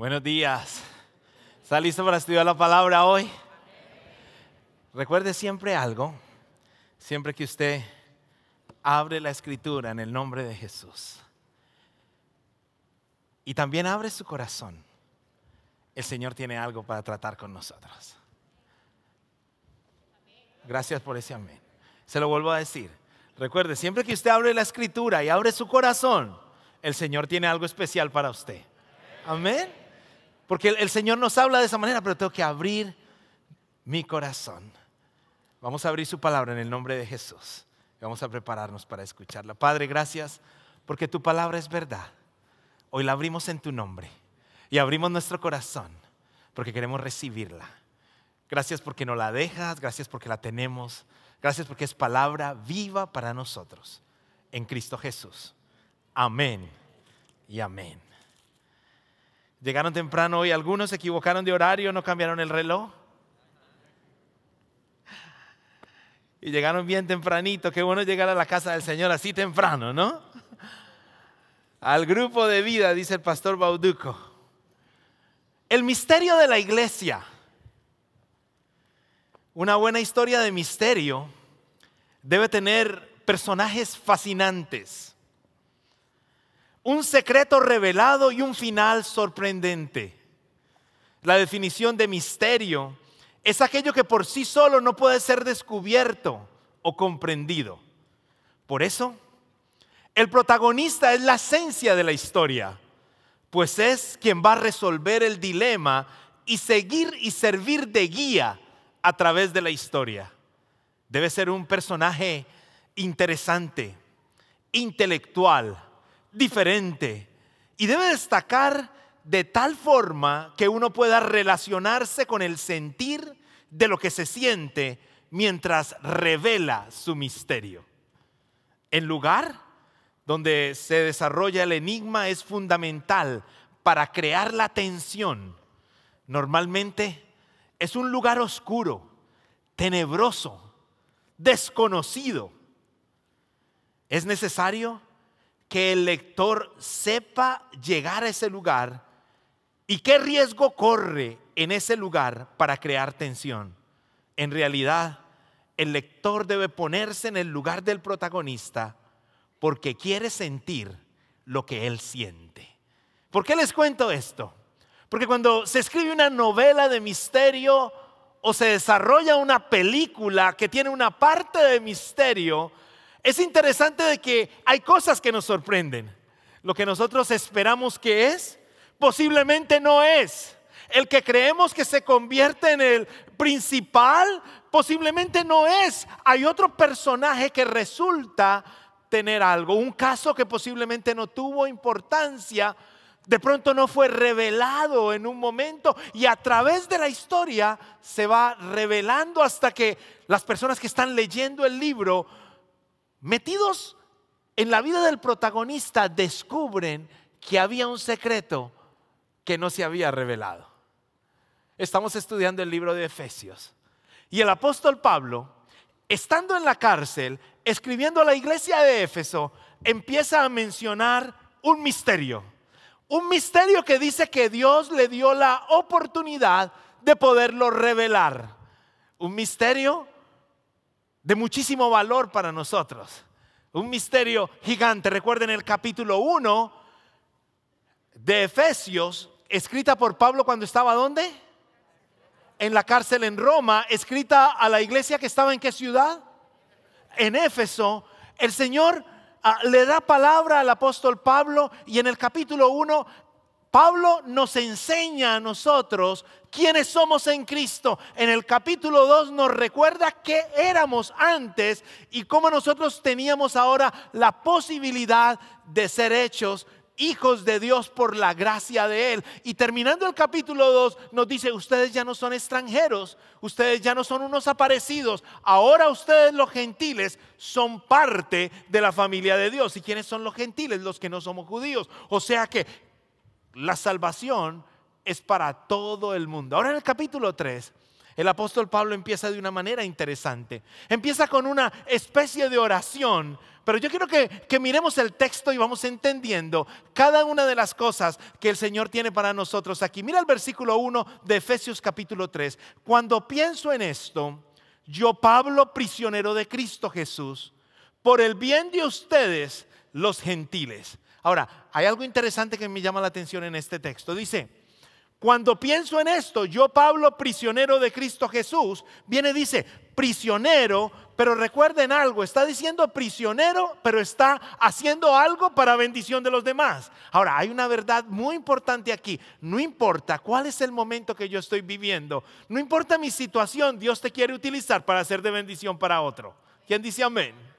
Buenos días. ¿Está listo para estudiar la palabra hoy? Recuerde siempre algo, siempre que usted abre la escritura en el nombre de Jesús. Y también abre su corazón. El Señor tiene algo para tratar con nosotros. Gracias por ese amén. Se lo vuelvo a decir. Recuerde, siempre que usted abre la escritura y abre su corazón, el Señor tiene algo especial para usted. Amén. Porque el, Señor nos habla de esa manera, pero tengo que abrir mi corazón. Vamos a abrir su palabra en el nombre de Jesús. Vamos a prepararnos para escucharla. Padre, gracias porque tu palabra es verdad. Hoy la abrimos en tu nombre y abrimos nuestro corazón porque queremos recibirla. Gracias porque no la dejas, gracias porque la tenemos, gracias porque es palabra viva para nosotros. En Cristo Jesús. Amén y amén. Llegaron temprano hoy, algunos se equivocaron de horario, no cambiaron el reloj. Y llegaron bien tempranito, qué bueno llegar a la casa del Señor así temprano, ¿no? Al grupo de vida, dice el pastor Bauduco. El misterio de la iglesia. Una buena historia de misterio debe tener personajes fascinantes un secreto revelado y un final sorprendente. La definición de misterio es aquello que por sí solo no puede ser descubierto o comprendido. Por eso, el protagonista es la esencia de la historia, pues es quien va a resolver el dilema y seguir y servir de guía a través de la historia. Debe ser un personaje interesante, intelectual, diferente y debe destacar de tal forma que uno pueda relacionarse con el sentir de lo que se siente mientras revela su misterio. El lugar donde se desarrolla el enigma es fundamental para crear la tensión. Normalmente es un lugar oscuro, tenebroso, desconocido. Es necesario que el lector sepa llegar a ese lugar y qué riesgo corre en ese lugar para crear tensión. En realidad, el lector debe ponerse en el lugar del protagonista porque quiere sentir lo que él siente. ¿Por qué les cuento esto? Porque cuando se escribe una novela de misterio o se desarrolla una película que tiene una parte de misterio, es interesante de que hay cosas que nos sorprenden. Lo que nosotros esperamos que es, posiblemente no es. El que creemos que se convierte en el principal, posiblemente no es. Hay otro personaje que resulta tener algo, un caso que posiblemente no tuvo importancia, de pronto no fue revelado en un momento y a través de la historia se va revelando hasta que las personas que están leyendo el libro metidos en la vida del protagonista, descubren que había un secreto que no se había revelado. Estamos estudiando el libro de Efesios. Y el apóstol Pablo, estando en la cárcel, escribiendo a la iglesia de Éfeso, empieza a mencionar un misterio. Un misterio que dice que Dios le dio la oportunidad de poderlo revelar. Un misterio de muchísimo valor para nosotros. Un misterio gigante. Recuerden el capítulo 1 de Efesios, escrita por Pablo cuando estaba ¿dónde? En la cárcel en Roma, escrita a la iglesia que estaba en qué ciudad? En Éfeso. El Señor ah, le da palabra al apóstol Pablo y en el capítulo 1 Pablo nos enseña a nosotros quiénes somos en Cristo. En el capítulo 2 nos recuerda qué éramos antes y cómo nosotros teníamos ahora la posibilidad de ser hechos hijos de Dios por la gracia de Él. Y terminando el capítulo 2 nos dice, ustedes ya no son extranjeros, ustedes ya no son unos aparecidos, ahora ustedes los gentiles son parte de la familia de Dios. ¿Y quiénes son los gentiles? Los que no somos judíos. O sea que la salvación es para todo el mundo. Ahora en el capítulo 3, el apóstol Pablo empieza de una manera interesante. Empieza con una especie de oración, pero yo quiero que, miremos el texto y vamos entendiendo cada una de las cosas que el Señor tiene para nosotros aquí. Mira el versículo 1 de Efesios capítulo 3. Cuando pienso en esto, yo Pablo, prisionero de Cristo Jesús, por el bien de ustedes, los gentiles. Ahora, hay algo interesante que me llama la atención en este texto. Dice, cuando pienso en esto, yo Pablo, prisionero de Cristo Jesús, viene, dice, prisionero, pero recuerden algo, está diciendo prisionero, pero está haciendo algo para bendición de los demás. Ahora, hay una verdad muy importante aquí. No importa cuál es el momento que yo estoy viviendo, no importa mi situación, Dios te quiere utilizar para hacer de bendición para otro. ¿Quién dice amén?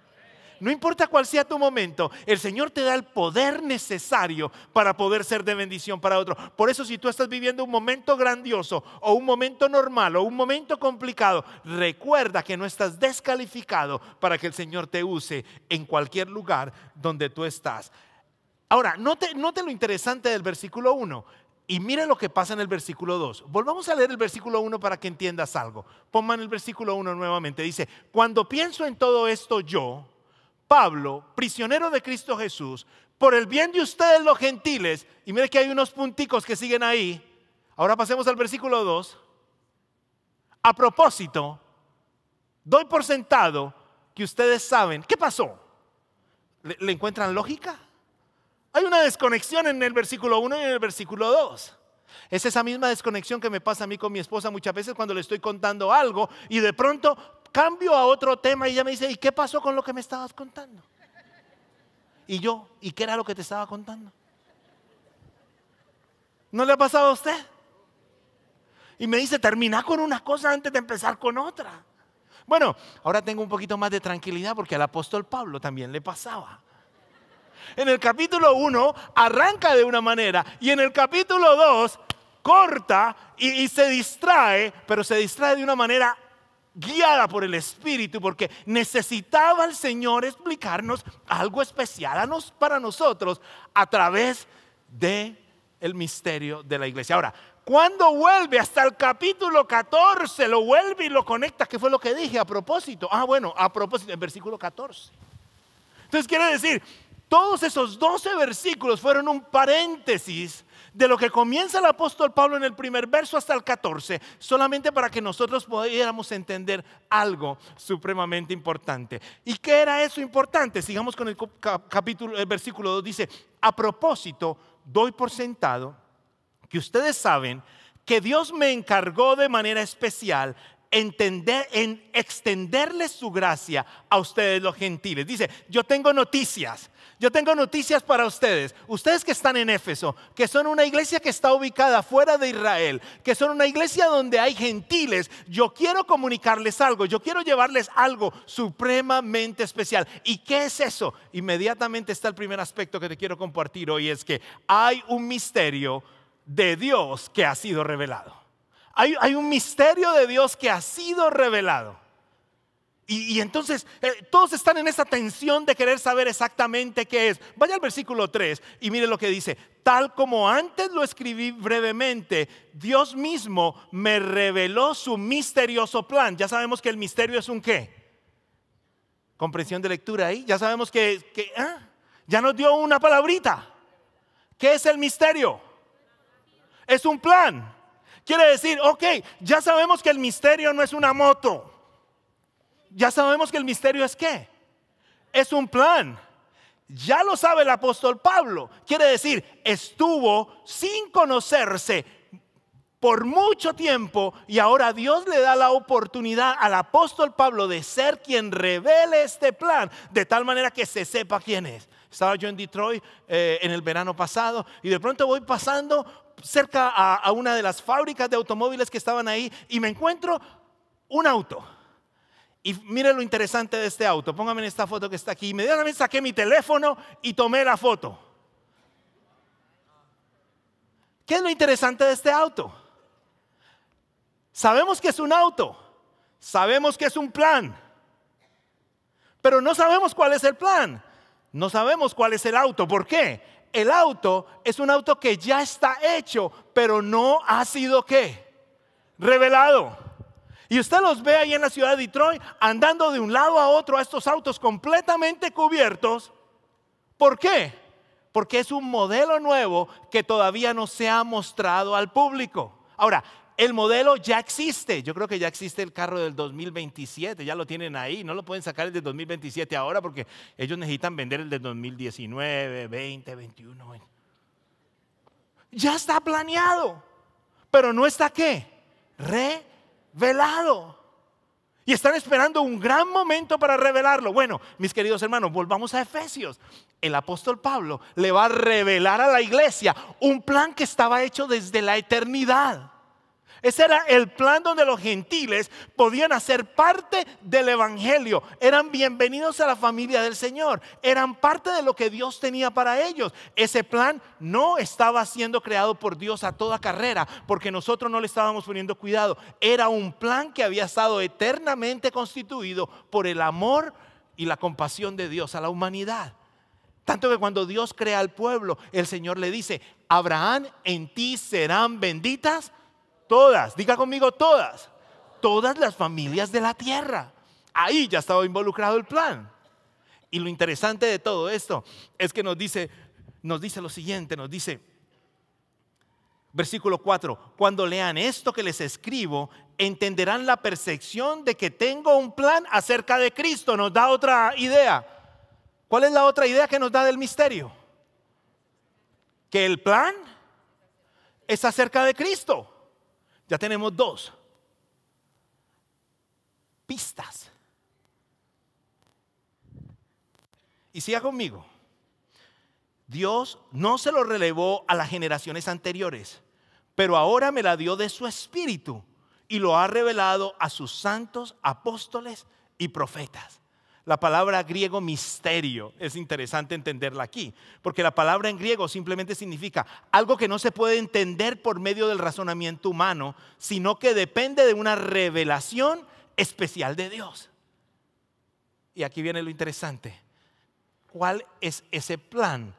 no importa cuál sea tu momento, el Señor te da el poder necesario para poder ser de bendición para otro. Por eso si tú estás viviendo un momento grandioso o un momento normal o un momento complicado, recuerda que no estás descalificado para que el Señor te use en cualquier lugar donde tú estás. Ahora, note, lo interesante del versículo 1. Y mire lo que pasa en el versículo 2. Volvamos a leer el versículo 1 para que entiendas algo. Pongan el versículo 1 nuevamente. Dice, cuando pienso en todo esto yo, Pablo, prisionero de Cristo Jesús, por el bien de ustedes los gentiles, y mire que hay unos punticos que siguen ahí, ahora pasemos al versículo 2, a propósito, doy por sentado que ustedes saben, ¿qué pasó? ¿Le, encuentran lógica? Hay una desconexión en el versículo 1 y en el versículo 2. Es esa misma desconexión que me pasa a mí con mi esposa muchas veces cuando le estoy contando algo y de pronto cambio a otro tema y ella me dice, ¿y qué pasó con lo que me estabas contando? Y yo, ¿y qué era lo que te estaba contando? ¿No le ha pasado a usted? Y me dice, termina con una cosa antes de empezar con otra. Bueno, ahora tengo un poquito más de tranquilidad porque al apóstol Pablo también le pasaba. En el capítulo 1 arranca de una manera y en el capítulo 2 corta y, y, se distrae, pero se distrae de una manera guiada por el Espíritu, porque necesitaba el Señor explicarnos algo especial para nosotros a través de misterio de la iglesia. Ahora, cuando vuelve hasta el capítulo 14, lo vuelve y lo conecta. ¿Qué fue lo que dije a propósito? Ah, bueno, a propósito, en versículo 14. Entonces quiere decir, todos esos 12 versículos fueron un paréntesis de lo que comienza el apóstol Pablo en el primer verso hasta el 14, solamente para que nosotros pudiéramos entender algo supremamente importante. ¿Y qué era eso importante? Sigamos con el capítulo el versículo 2 dice, "A propósito, doy por sentado que ustedes saben que Dios me encargó de manera especial entender, en extenderles su gracia a ustedes los gentiles. Dice, yo tengo noticias, yo tengo noticias para ustedes. Ustedes que están en Éfeso, que son una iglesia que está ubicada fuera de Israel, que son una iglesia donde hay gentiles, yo quiero comunicarles algo, yo quiero llevarles algo supremamente especial. ¿Y qué es eso? Inmediatamente está el primer aspecto que te quiero compartir hoy, es que hay un misterio de Dios que ha sido revelado. Hay, un misterio de Dios que ha sido revelado. Y, entonces eh, todos están en esa tensión de querer saber exactamente qué es. Vaya al versículo 3 y mire lo que dice. Tal como antes lo escribí brevemente, Dios mismo me reveló su misterioso plan. Ya sabemos que el misterio es un qué. Comprensión de lectura ahí. Ya sabemos que, ah, ya nos dio una palabrita. ¿Qué es el misterio? Es un plan. Quiere decir, ok, ya sabemos que el misterio no es una moto. Ya sabemos que el misterio es qué? Es un plan. Ya lo sabe el apóstol Pablo. Quiere decir, estuvo sin conocerse por mucho tiempo y ahora Dios le da la oportunidad al apóstol Pablo de ser quien revele este plan de tal manera que se sepa quién es. Estaba yo en Detroit eh, en el verano pasado y de pronto voy pasando cerca a, una de las fábricas de automóviles que estaban ahí y me encuentro un auto. Y mire lo interesante de este auto. Póngame en esta foto que está aquí. Inmediatamente saqué mi teléfono y tomé la foto. ¿Qué es lo interesante de este auto? Sabemos que es un auto. Sabemos que es un plan. Pero no sabemos cuál es el plan. No sabemos cuál es el auto. ¿Por qué? el auto es un auto que ya está hecho, pero no ha sido qué? Revelado. Y usted los ve ahí en la ciudad de Detroit andando de un lado a otro a estos autos completamente cubiertos. ¿Por qué? Porque es un modelo nuevo que todavía no se ha mostrado al público. Ahora, el modelo ya existe. Yo creo que ya existe el carro del 2027, ya lo tienen ahí. No lo pueden sacar el de 2027 ahora porque ellos necesitan vender el de 2019, 20, 21. Ya está planeado, pero no está qué? Revelado. Y están esperando un gran momento para revelarlo. Bueno, mis queridos hermanos, volvamos a Efesios. El apóstol Pablo le va a revelar a la iglesia un plan que estaba hecho desde la eternidad. Ese era el plan donde los gentiles podían hacer parte del Evangelio. Eran bienvenidos a la familia del Señor. Eran parte de lo que Dios tenía para ellos. Ese plan no estaba siendo creado por Dios a toda carrera porque nosotros no le estábamos poniendo cuidado. Era un plan que había estado eternamente constituido por el amor y la compasión de Dios a la humanidad. Tanto que cuando Dios crea al pueblo, el Señor le dice, Abraham, en ti serán benditas Todas, diga conmigo todas. Todas las familias de la tierra. Ahí ya estaba involucrado el plan. Y lo interesante de todo esto es que nos dice, nos dice lo siguiente, nos dice, versículo 4, cuando lean esto que les escribo, entenderán la percepción de que tengo un plan acerca de Cristo. Nos da otra idea. ¿Cuál es la otra idea que nos da del misterio? Que el plan es acerca de Cristo. Ya tenemos dos pistas. Y siga conmigo. Dios no se lo relevó a las generaciones anteriores, pero ahora me la dio de su espíritu y lo ha revelado a sus santos apóstoles y profetas. La palabra griego misterio es interesante entenderla aquí, porque la palabra en griego simplemente significa algo que no se puede entender por medio del razonamiento humano, sino que depende de una revelación especial de Dios. Y aquí viene lo interesante. ¿Cuál es ese plan?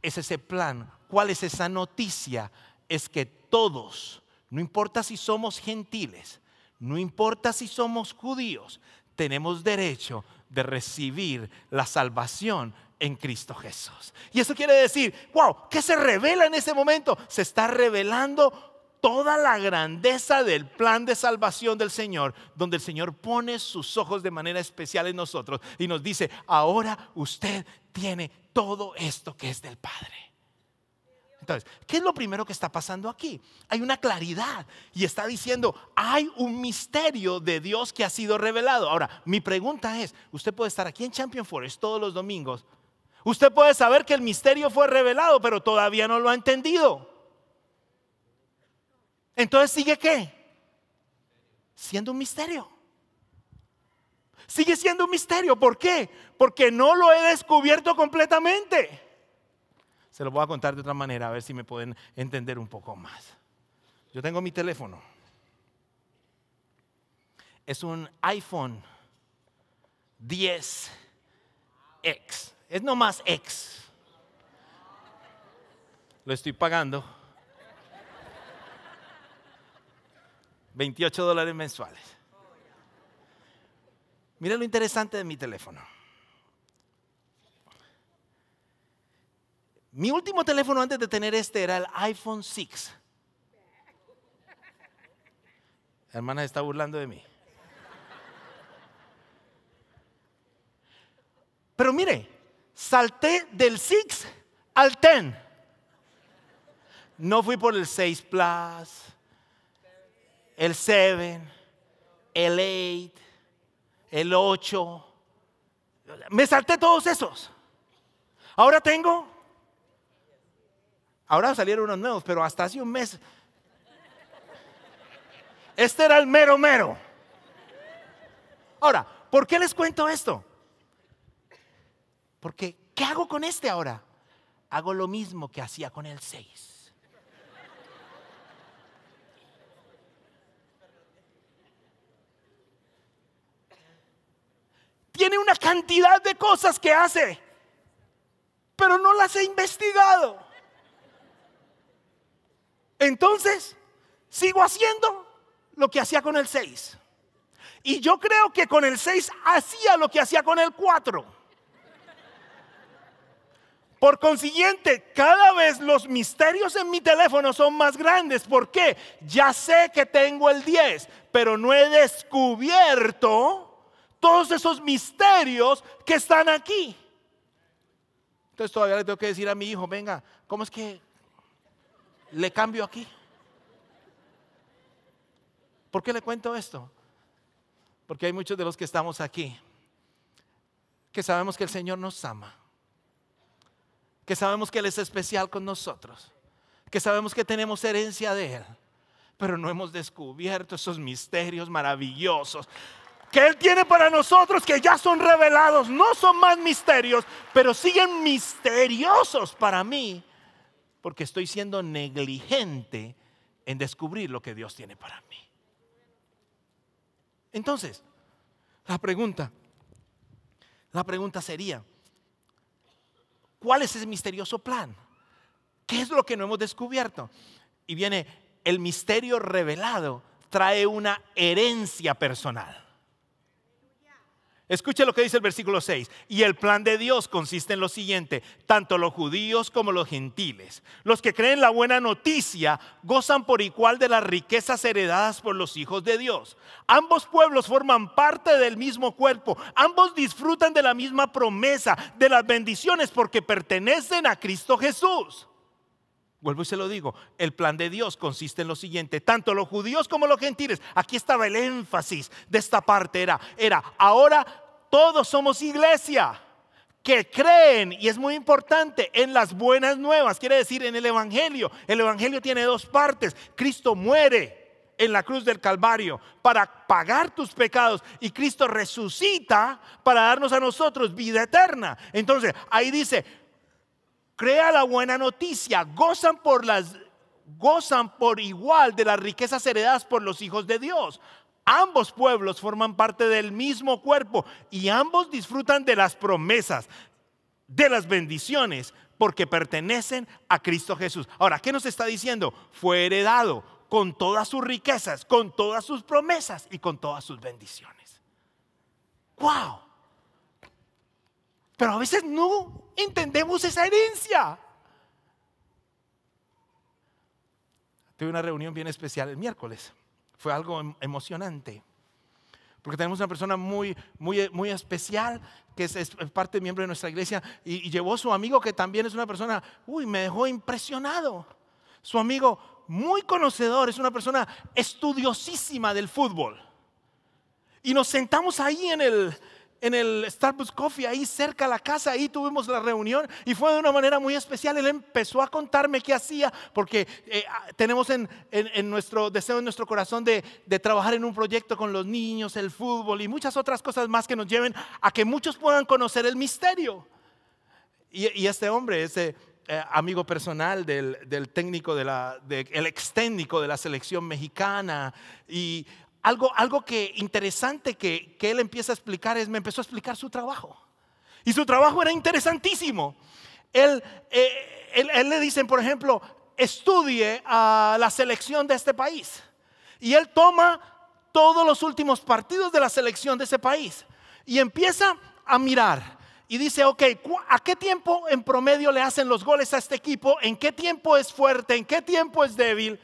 ¿Es ese plan? ¿Cuál es esa noticia? Es que todos, no importa si somos gentiles, no importa si somos judíos, tenemos derecho de recibir la salvación en Cristo Jesús. Y eso quiere decir, wow, ¿qué se revela en ese momento? Se está revelando toda la grandeza del plan de salvación del Señor, donde el Señor pone sus ojos de manera especial en nosotros y nos dice, ahora usted tiene todo esto que es del Padre. Entonces, ¿qué es lo primero que está pasando aquí? Hay una claridad y está diciendo, hay un misterio de Dios que ha sido revelado. Ahora, mi pregunta es, usted puede estar aquí en Champion Forest todos los domingos. Usted puede saber que el misterio fue revelado, pero todavía no lo ha entendido. Entonces, ¿sigue qué? Siendo un misterio. Sigue siendo un misterio. ¿Por qué? Porque no lo he descubierto completamente. Se lo voy a contar de otra manera, a ver si me pueden entender un poco más. Yo tengo mi teléfono. Es un iPhone 10X. Es nomás X. Lo estoy pagando. 28 dólares mensuales. Mira lo interesante de mi teléfono Mi último teléfono antes de tener este era el iPhone 6. hermana está burlando de mí. Pero mire, salté del 6 al 10. No fui por el 6 Plus, el 7, el 8, el 8. Me salté todos esos. Ahora tengo Ahora salieron unos nuevos, pero hasta hace un mes. Este era el mero mero. Ahora, ¿por qué les cuento esto? Porque, ¿qué hago con este ahora? Hago lo mismo que hacía con el 6. Tiene una cantidad de cosas que hace, pero no las he investigado. Entonces, sigo haciendo lo que hacía con el 6. Y yo creo que con el 6 hacía lo que hacía con el 4. Por consiguiente, cada vez los misterios en mi teléfono son más grandes. ¿Por qué? Ya sé que tengo el 10, pero no he descubierto todos esos misterios que están aquí. Entonces todavía le tengo que decir a mi hijo, venga, ¿cómo es que le cambio aquí. ¿Por qué le cuento esto? Porque hay muchos de los que estamos aquí que sabemos que el Señor nos ama, que sabemos que Él es especial con nosotros, que sabemos que tenemos herencia de Él, pero no hemos descubierto esos misterios maravillosos que Él tiene para nosotros, que ya son revelados, no son más misterios, pero siguen misteriosos para mí porque estoy siendo negligente en descubrir lo que Dios tiene para mí. Entonces, la pregunta, la pregunta sería, ¿cuál es ese misterioso plan? ¿Qué es lo que no hemos descubierto? Y viene, el misterio revelado trae una herencia personal. Escuche lo que dice el versículo 6. Y el plan de Dios consiste en lo siguiente. Tanto los judíos como los gentiles, los que creen la buena noticia, gozan por igual de las riquezas heredadas por los hijos de Dios. Ambos pueblos forman parte del mismo cuerpo. Ambos disfrutan de la misma promesa, de las bendiciones, porque pertenecen a Cristo Jesús. Vuelvo y se lo digo, el plan de Dios consiste en lo siguiente, tanto los judíos como los gentiles, aquí estaba el énfasis de esta parte, era, era, ahora todos somos iglesia que creen, y es muy importante, en las buenas nuevas, quiere decir en el Evangelio. El Evangelio tiene dos partes. Cristo muere en la cruz del Calvario para pagar tus pecados y Cristo resucita para darnos a nosotros vida eterna. Entonces, ahí dice, crea la buena noticia, gozan por las gozan por igual de las riquezas heredadas por los hijos de Dios. Ambos pueblos forman parte del mismo cuerpo y ambos disfrutan de las promesas, de las bendiciones, porque pertenecen a Cristo Jesús. Ahora, ¿qué nos está diciendo? Fue heredado con todas sus riquezas, con todas sus promesas y con todas sus bendiciones. ¡Wow! Pero a veces no entendemos esa herencia. Tuve una reunión bien especial el miércoles. Fue algo em, emocionante. Porque tenemos una persona muy, muy, muy especial que es, parte miembro de nuestra iglesia y, y llevó a su amigo que también es una persona, uy, me dejó impresionado. Su amigo muy conocedor, es una persona estudiosísima del fútbol. Y nos sentamos ahí en el, en el Starbucks Coffee, ahí cerca a la casa, ahí tuvimos la reunión y fue de una manera muy especial. Él empezó a contarme qué hacía, porque eh, ah, tenemos en, en, nuestro deseo, en nuestro corazón de, de, trabajar en un proyecto con los niños, el fútbol y muchas otras cosas más que nos lleven a que muchos puedan conocer el misterio. Y, y este hombre, ese eh, amigo personal del, del técnico, de la, de, el ex técnico de la selección mexicana y algo, algo que interesante que, que él empieza a explicar es, me empezó a explicar su trabajo. Y su trabajo era interesantísimo. Él, eh, él, le dicen, por ejemplo, estudie a ah, la selección de este país. Y él toma todos los últimos partidos de la selección de ese país y empieza a mirar. Y dice, ok, ¿a qué tiempo en promedio le hacen los goles a este equipo? ¿En qué tiempo es fuerte? ¿En qué tiempo es débil?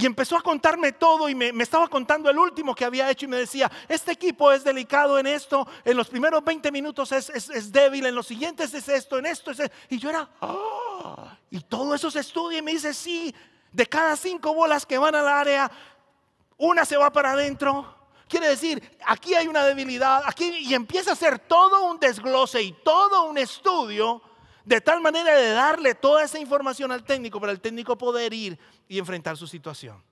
Y empezó a contarme todo y me, estaba contando el último que había hecho y me decía, este equipo es delicado en esto, en los primeros 20 minutos es, débil, en los siguientes es esto, en esto es... Esto. Y yo era, ah", y todo eso se estudia y me dice, sí, de cada cinco bolas que van al área, una se va para adentro. Quiere decir, aquí hay una debilidad, aquí y empieza a hacer todo un desglose y todo un estudio de tal manera de darle toda esa información al técnico para el técnico poder ir y enfrentar su situación.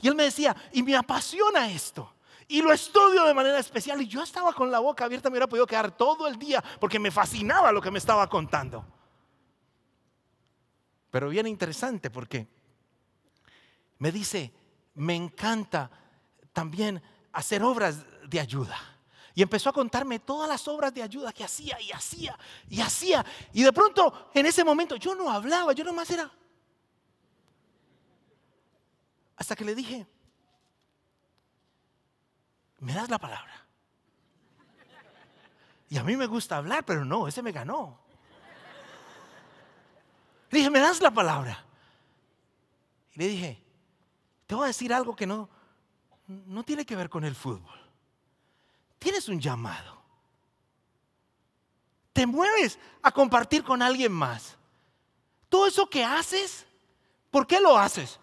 Y él me decía, y me apasiona esto. Y lo estudio de manera especial. Y yo estaba con la boca abierta, me hubiera podido quedar todo el día porque me fascinaba lo que me estaba contando. Pero bien interesante porque me dice, me encanta también hacer obras de ayuda. Y empezó a contarme todas las obras de ayuda que hacía y hacía y hacía. Y de pronto, en ese momento, yo no hablaba, yo nomás era hasta que le dije, ¿me das la palabra? Y a mí me gusta hablar, pero no, ese me ganó. Le dije, ¿me das la palabra? Y le dije, te voy a decir algo que no, no tiene que ver con el fútbol. Tienes un llamado. Te mueves a compartir con alguien más. Todo eso que haces, ¿por qué lo haces?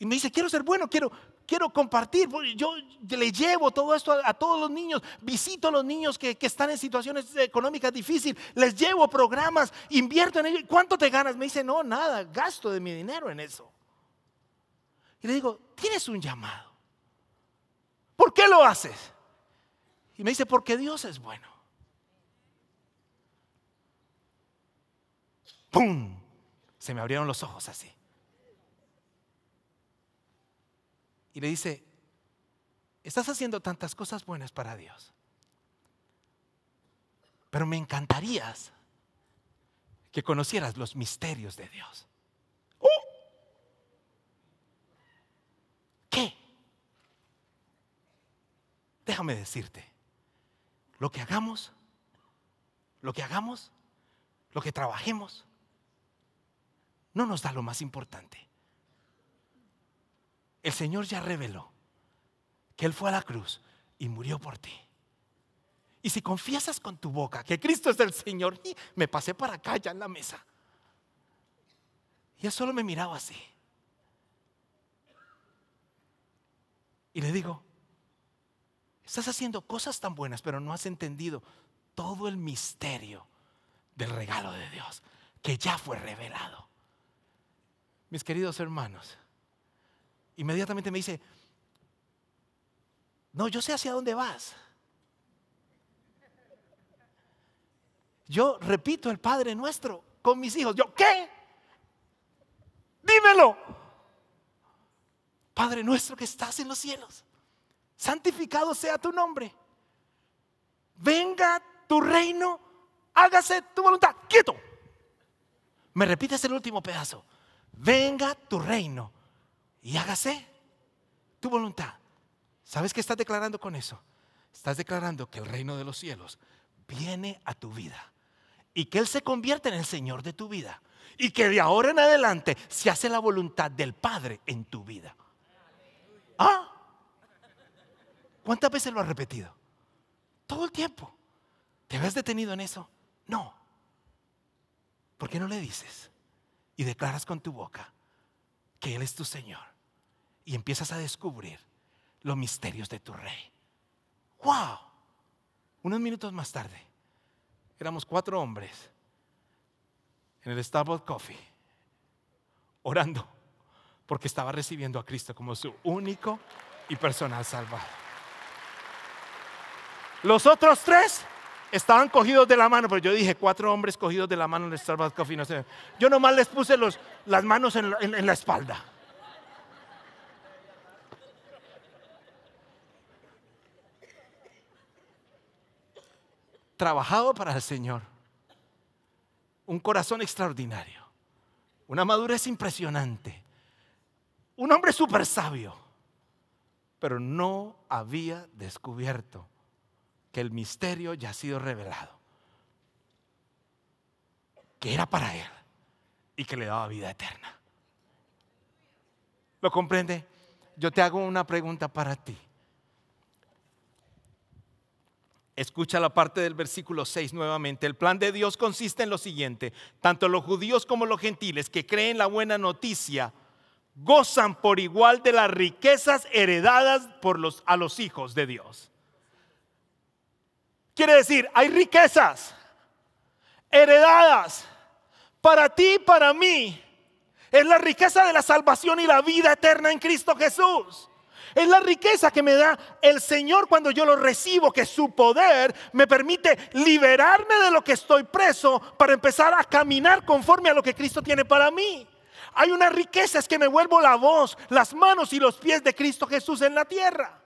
Y me dice, quiero ser bueno, quiero, quiero compartir. Pues, yo le llevo todo esto a, todos los niños, visito a los niños que, que, están en situaciones económicas difíciles, les llevo programas, invierto en ellos. ¿Cuánto te ganas? Me dice, no, nada, gasto de mi dinero en eso. Y le digo, tienes un llamado. ¿Por qué lo haces? Y me dice, porque Dios es bueno. ¡Pum! Se me abrieron los ojos así. y le dice, estás haciendo tantas cosas buenas para Dios, pero me encantarías que conocieras los misterios de Dios. ¡Oh! ¿Qué? Déjame decirte, lo que hagamos, lo que hagamos, lo que trabajemos, no nos da lo más importante. El Señor ya reveló que Él fue a la cruz y murió por ti. Y si confiesas con tu boca que Cristo es el Señor, me pasé para acá ya en la mesa. Y él solo me miraba así. Y le digo, estás haciendo cosas tan buenas, pero no has entendido todo el misterio del regalo de Dios que ya fue revelado. Mis queridos hermanos, inmediatamente me dice, no, yo sé hacia dónde vas. Yo repito el Padre nuestro con mis hijos. ¿Yo qué? Dímelo. Padre nuestro que estás en los cielos, santificado sea tu nombre. Venga tu reino, hágase tu voluntad. Quieto. Me repites el último pedazo. Venga tu reino, y hágase tu voluntad. ¿Sabes qué estás declarando con eso? Estás declarando que el reino de los cielos viene a tu vida y que Él se convierte en el Señor de tu vida y que de ahora en adelante se hace la voluntad del Padre en tu vida. ¿Ah? ¿Cuántas veces lo has repetido? Todo el tiempo. ¿Te habías detenido en eso? No. ¿Por qué no le dices y declaras con tu boca que Él es tu Señor? y empiezas a descubrir los misterios de tu rey. ¡Wow! Unos minutos más tarde, éramos cuatro hombres en el Starbucks Coffee, orando, porque estaba recibiendo a Cristo como su único y personal salvador. Los otros tres estaban cogidos de la mano, pero yo dije, cuatro hombres cogidos de la mano en el Starbucks Coffee, no sé. Yo nomás les puse los, las manos en la espalda. trabajado para el Señor. Un corazón extraordinario. Una madurez impresionante. Un hombre súper sabio. Pero no había descubierto que el misterio ya ha sido revelado. Que era para él y que le daba vida eterna. ¿Lo comprende? Yo te hago una pregunta para ti. Escucha la parte del versículo 6 nuevamente. El plan de Dios consiste en lo siguiente. Tanto los judíos como los gentiles que creen la buena noticia gozan por igual de las riquezas heredadas por los, a los hijos de Dios. Quiere decir, hay riquezas heredadas para ti y para mí. Es la riqueza de la salvación y la vida eterna en Cristo Jesús. Es la riqueza que me da el Señor cuando yo lo recibo, que su poder me permite liberarme de lo que estoy preso para empezar a caminar conforme a lo que Cristo tiene para mí. Hay una riqueza, es que me vuelvo la voz, las manos y los pies de Cristo Jesús en la tierra.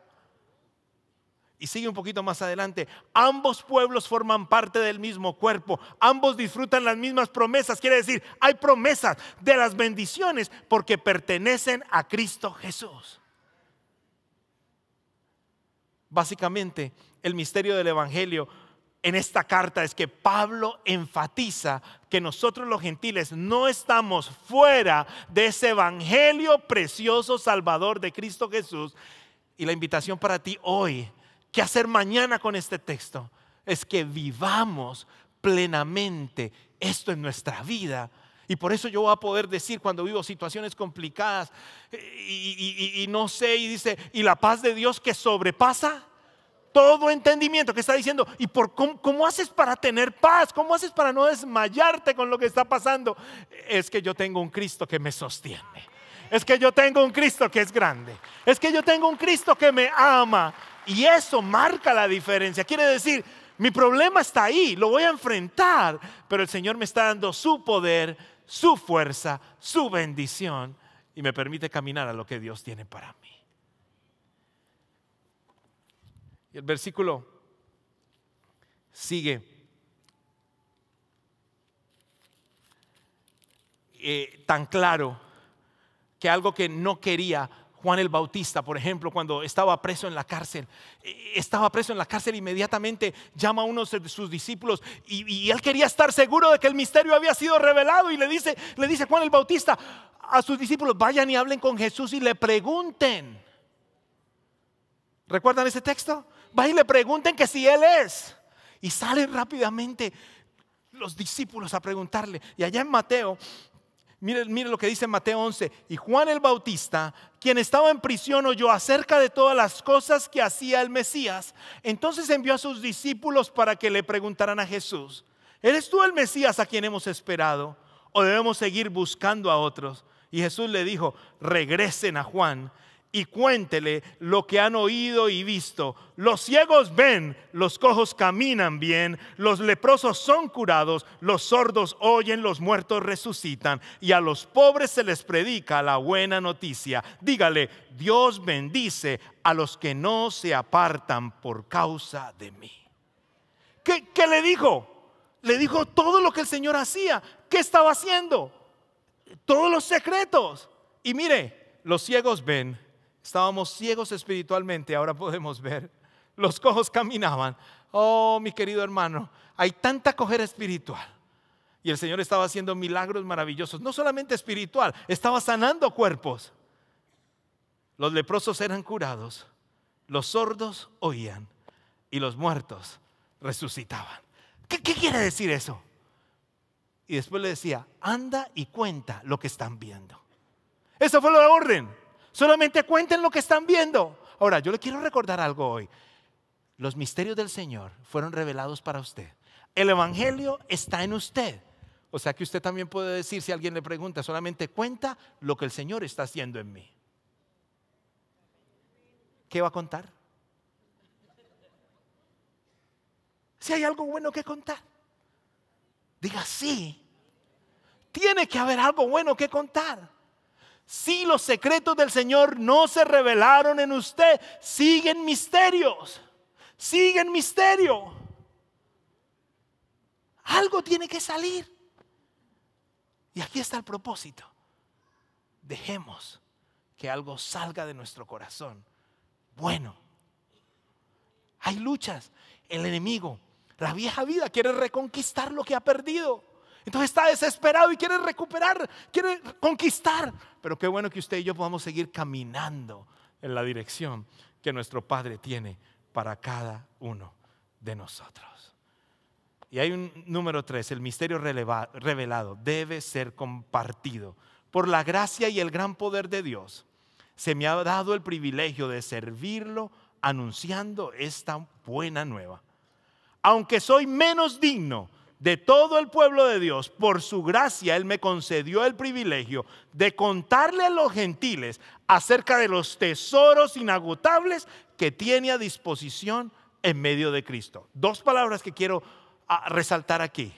Y sigue un poquito más adelante. Ambos pueblos forman parte del mismo cuerpo. Ambos disfrutan las mismas promesas. Quiere decir, hay promesas de las bendiciones porque pertenecen a Cristo Jesús. Básicamente, el misterio del Evangelio en esta carta es que Pablo enfatiza que nosotros los gentiles no estamos fuera de ese Evangelio precioso salvador de Cristo Jesús. Y la invitación para ti hoy, ¿qué hacer mañana con este texto? Es que vivamos plenamente esto en nuestra vida y por eso yo voy a poder decir cuando vivo situaciones complicadas eh, y, no sé, y dice, y la paz de Dios que sobrepasa todo entendimiento que está diciendo, ¿y por cómo, cómo haces para tener paz? ¿Cómo haces para no desmayarte con lo que está pasando? Es que yo tengo un Cristo que me sostiene. Es que yo tengo un Cristo que es grande. Es que yo tengo un Cristo que me ama. Y eso marca la diferencia. Quiere decir, mi problema está ahí, lo voy a enfrentar, pero el Señor me está dando su poder su fuerza, su bendición y me permite caminar a lo que Dios tiene para mí. Y el versículo sigue. Eh, tan claro que algo que no quería Juan el Bautista, por ejemplo, cuando estaba preso en la cárcel. E, estaba preso en la cárcel inmediatamente, llama a uno de sus discípulos y, él quería estar seguro de que el misterio había sido revelado y le dice, le dice Juan el Bautista a sus discípulos, vayan y hablen con Jesús y le pregunten. ¿Recuerdan ese texto? Vayan y le pregunten que si Él es. Y salen rápidamente los discípulos a preguntarle. Y allá en Mateo Mire, lo que dice Mateo 11. Y Juan el Bautista, quien estaba en prisión, oyó acerca de todas las cosas que hacía el Mesías. Entonces envió a sus discípulos para que le preguntaran a Jesús, ¿eres tú el Mesías a quien hemos esperado? ¿O debemos seguir buscando a otros? Y Jesús le dijo, regresen a Juan y cuéntele lo que han oído y visto. Los ciegos ven, los cojos caminan bien, los leprosos son curados, los sordos oyen, los muertos resucitan y a los pobres se les predica la buena noticia. Dígale, Dios bendice a los que no se apartan por causa de mí. ¿Qué, le dijo? Le dijo todo lo que el Señor hacía. ¿Qué estaba haciendo? Todos los secretos. Y mire, los ciegos ven, Estábamos ciegos espiritualmente, ahora podemos ver. Los cojos caminaban. Oh, mi querido hermano, hay tanta cojera espiritual. Y el Señor estaba haciendo milagros maravillosos, no solamente espiritual, estaba sanando cuerpos. Los leprosos eran curados, los sordos oían y los muertos resucitaban. ¿Qué, quiere decir eso? Y después le decía, anda y cuenta lo que están viendo. Esa fue la orden. Solamente cuenten lo que están viendo. Ahora, yo le quiero recordar algo hoy. Los misterios del Señor fueron revelados para usted. El Evangelio está en usted. O sea que usted también puede decir, si alguien le pregunta, solamente cuenta lo que el Señor está haciendo en mí. ¿Qué va a contar? Si hay algo bueno que contar, diga sí. Tiene que haber algo bueno que contar. Si los secretos del Señor no se revelaron en usted, siguen misterios. Siguen misterio. Algo tiene que salir. Y aquí está el propósito. Dejemos que algo salga de nuestro corazón. Bueno, hay luchas. El enemigo, la vieja vida quiere reconquistar lo que ha perdido. Entonces está desesperado y quiere recuperar, quiere conquistar. Pero qué bueno que usted y yo podamos seguir caminando en la dirección que nuestro Padre tiene para cada uno de nosotros. Y hay un número tres, el misterio revelado debe ser compartido. Por la gracia y el gran poder de Dios, se me ha dado el privilegio de servirlo anunciando esta buena nueva. Aunque soy menos digno de todo el pueblo de Dios, por su gracia, Él me concedió el privilegio de contarle a los gentiles acerca de los tesoros inagotables que tiene a disposición en medio de Cristo. Dos palabras que quiero ah, resaltar aquí.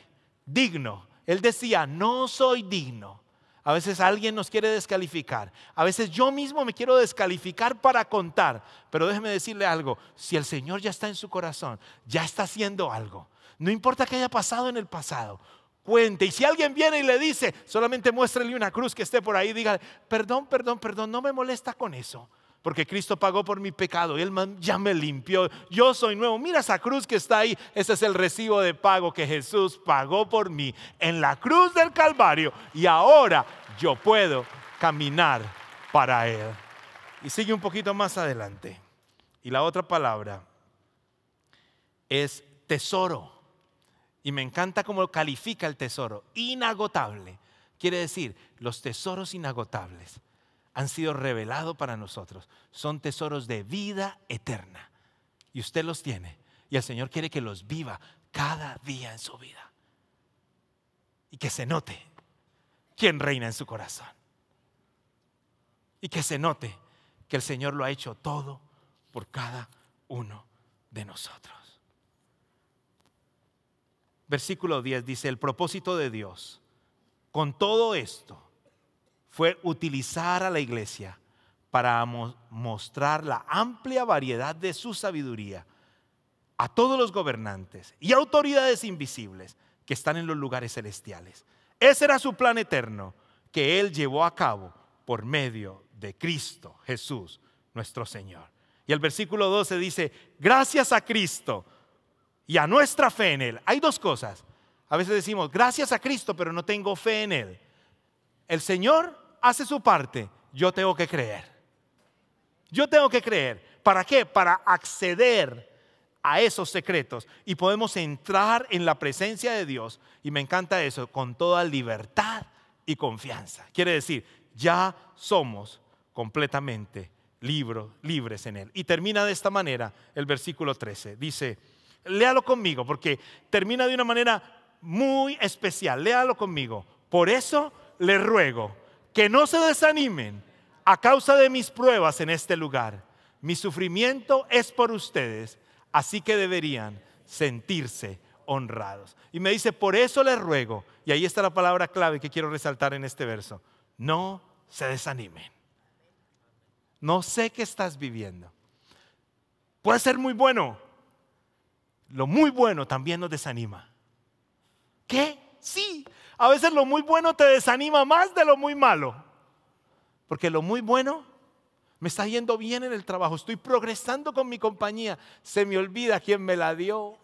Digno. Él decía, no soy digno a veces alguien nos quiere descalificar. A veces yo mismo me quiero descalificar para contar. Pero déjeme decirle algo. Si el Señor ya está en su corazón, ya está haciendo algo. No importa que haya pasado en el pasado. Cuente. Y si alguien viene y le dice, solamente muéstrele una cruz que esté por ahí, dígale, perdón, perdón, perdón, no me molesta con eso porque Cristo pagó por mi pecado, Él ya me limpió, yo soy nuevo. Mira esa cruz que está ahí, ese es el recibo de pago que Jesús pagó por mí en la cruz del Calvario y ahora yo puedo caminar para Él. Y sigue un poquito más adelante. Y la otra palabra es tesoro. Y me encanta cómo califica el tesoro. Inagotable. Quiere decir, los tesoros inagotables han sido revelados para nosotros. Son tesoros de vida eterna. Y usted los tiene. Y el Señor quiere que los viva cada día en su vida. Y que se note quién reina en su corazón. Y que se note que el Señor lo ha hecho todo por cada uno de nosotros. Versículo 10 dice, el propósito de Dios con todo esto fue utilizar a la iglesia para mostrar la amplia variedad de su sabiduría a todos los gobernantes y autoridades invisibles que están en los lugares celestiales. Ese era su plan eterno que él llevó a cabo por medio de Cristo Jesús, nuestro Señor. Y el versículo 12 dice, gracias a Cristo y a nuestra fe en Él. Hay dos cosas. A veces decimos, gracias a Cristo, pero no tengo fe en Él. El Señor hace su parte, yo tengo que creer. Yo tengo que creer. ¿Para qué? Para acceder a esos secretos y podemos entrar en la presencia de Dios. Y me encanta eso, con toda libertad y confianza. Quiere decir, ya somos completamente libres en Él. Y termina de esta manera el versículo 13. Dice, léalo conmigo, porque termina de una manera muy especial. Léalo conmigo. Por eso le ruego que no se desanimen a causa de mis pruebas en este lugar. Mi sufrimiento es por ustedes, así que deberían sentirse honrados. Y me dice, por eso les ruego, y ahí está la palabra clave que quiero resaltar en este verso, no se desanimen. No sé qué estás viviendo. Puede ser muy bueno. Lo muy bueno también nos desanima. ¿Qué? Sí, a veces lo muy bueno te desanima más de lo muy malo. Porque lo muy bueno me está yendo bien en el trabajo, estoy progresando con mi compañía, se me olvida quién me la dio.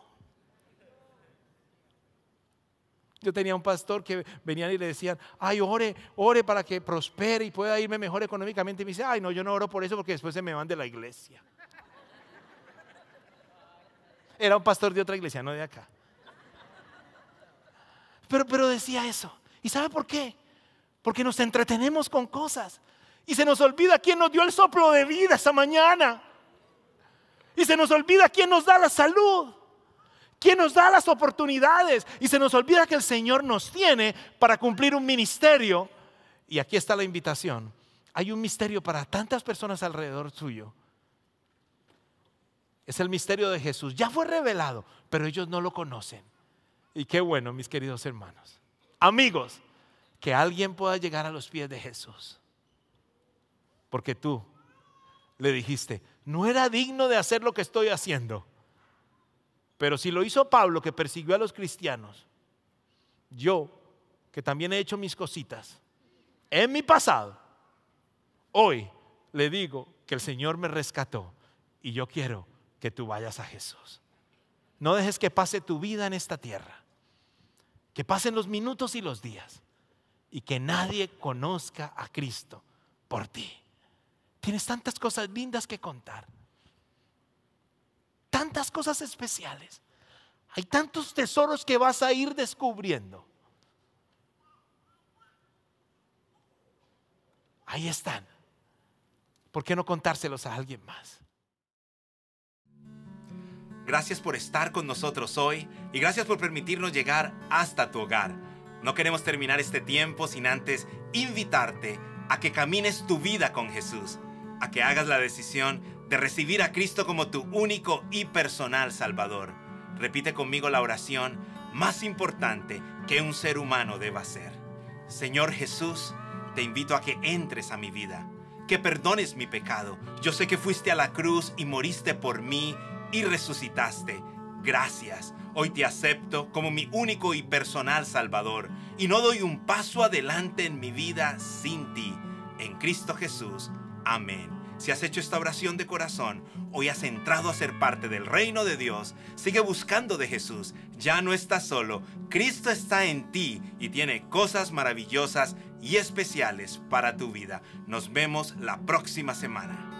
Yo tenía un pastor que venían y le decían, ay, ore, ore para que prospere y pueda irme mejor económicamente. Y me dice, ay, no, yo no oro por eso porque después se me van de la iglesia. Era un pastor de otra iglesia, no de acá pero, decía eso. ¿Y sabe por qué? Porque nos entretenemos con cosas y se nos olvida quién nos dio el soplo de vida esa mañana. Y se nos olvida quién nos da la salud, quién nos da las oportunidades. Y se nos olvida que el Señor nos tiene para cumplir un ministerio. Y aquí está la invitación. Hay un misterio para tantas personas alrededor suyo. Es el misterio de Jesús. Ya fue revelado, pero ellos no lo conocen. Y qué bueno, mis queridos hermanos. Amigos, que alguien pueda llegar a los pies de Jesús. Porque tú le dijiste, no era digno de hacer lo que estoy haciendo. Pero si lo hizo Pablo, que persiguió a los cristianos, yo, que también he hecho mis cositas, en mi pasado, hoy le digo que el Señor me rescató y yo quiero que tú vayas a Jesús. No dejes que pase tu vida en esta tierra que pasen los minutos y los días y que nadie conozca a Cristo por ti. Tienes tantas cosas lindas que contar, tantas cosas especiales. Hay tantos tesoros que vas a ir descubriendo. Ahí están. ¿Por qué no contárselos a alguien más? Gracias por estar con nosotros hoy y gracias por permitirnos llegar hasta tu hogar. No queremos terminar este tiempo sin antes invitarte a que camines tu vida con Jesús, a que hagas la decisión de recibir a Cristo como tu único y personal Salvador. Repite conmigo la oración más importante que un ser humano deba hacer. Señor Jesús, te invito a que entres a mi vida, que perdones mi pecado. Yo sé que fuiste a la cruz y moriste por mí y resucitaste. Gracias, hoy te acepto como mi único y personal Salvador y no doy un paso adelante en mi vida sin ti. En Cristo Jesús. Amén. Si has hecho esta oración de corazón, hoy has entrado a ser parte del reino de Dios, sigue buscando de Jesús, ya no estás solo, Cristo está en ti y tiene cosas maravillosas y especiales para tu vida. Nos vemos la próxima semana.